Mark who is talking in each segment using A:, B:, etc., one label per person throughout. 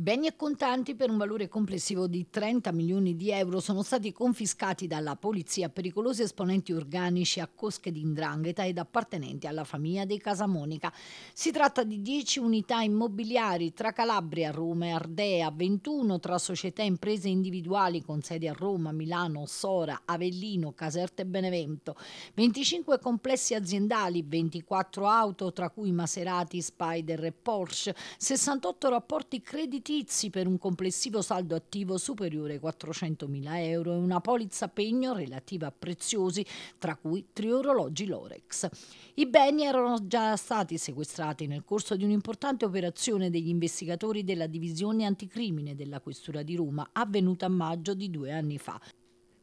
A: Beni e contanti per un valore complessivo di 30 milioni di euro sono stati confiscati dalla polizia pericolosi esponenti organici a cosche di indrangheta ed appartenenti alla famiglia dei Casamonica. Si tratta di 10 unità immobiliari tra Calabria, Roma e Ardea, 21 tra società e imprese individuali con sedi a Roma, Milano, Sora, Avellino, Caserta e Benevento, 25 complessi aziendali, 24 auto tra cui Maserati, Spider e Porsche, 68 rapporti crediti vitalizi per un complessivo saldo attivo superiore ai 400.000 euro e una polizza pegno relativa a preziosi, tra cui tre orologi Lorex. I beni erano già stati sequestrati nel corso di un'importante operazione degli investigatori della divisione anticrimine della Questura di Roma avvenuta a maggio di due anni fa.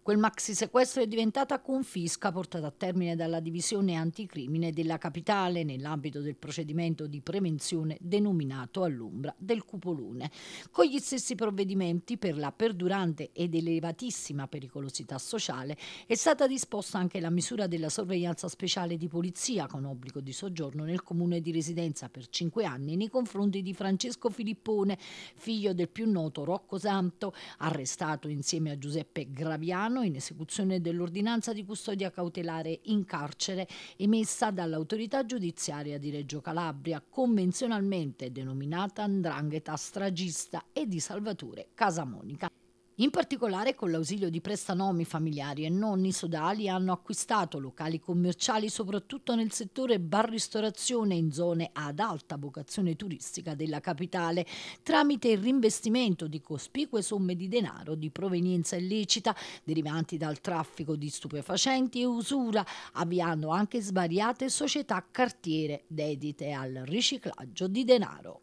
A: Quel maxi sequestro è diventata confisca portata a termine dalla divisione anticrimine della capitale nell'ambito del procedimento di prevenzione denominato all'ombra del cupolone. Con gli stessi provvedimenti per la perdurante ed elevatissima pericolosità sociale è stata disposta anche la misura della sorveglianza speciale di polizia con obbligo di soggiorno nel comune di residenza per cinque anni nei confronti di Francesco Filippone, figlio del più noto Rocco Santo, arrestato insieme a Giuseppe Graviano Milano in esecuzione dell'ordinanza di custodia cautelare in carcere emessa dall'autorità giudiziaria di Reggio Calabria, convenzionalmente denominata Andrangheta Stragista e di Salvatore Casamonica. In particolare con l'ausilio di prestanomi familiari e nonni sodali hanno acquistato locali commerciali soprattutto nel settore bar-ristorazione in zone ad alta vocazione turistica della capitale tramite il rinvestimento di cospicue somme di denaro di provenienza illecita derivanti dal traffico di stupefacenti e usura, avviando anche svariate società cartiere dedite al riciclaggio di denaro.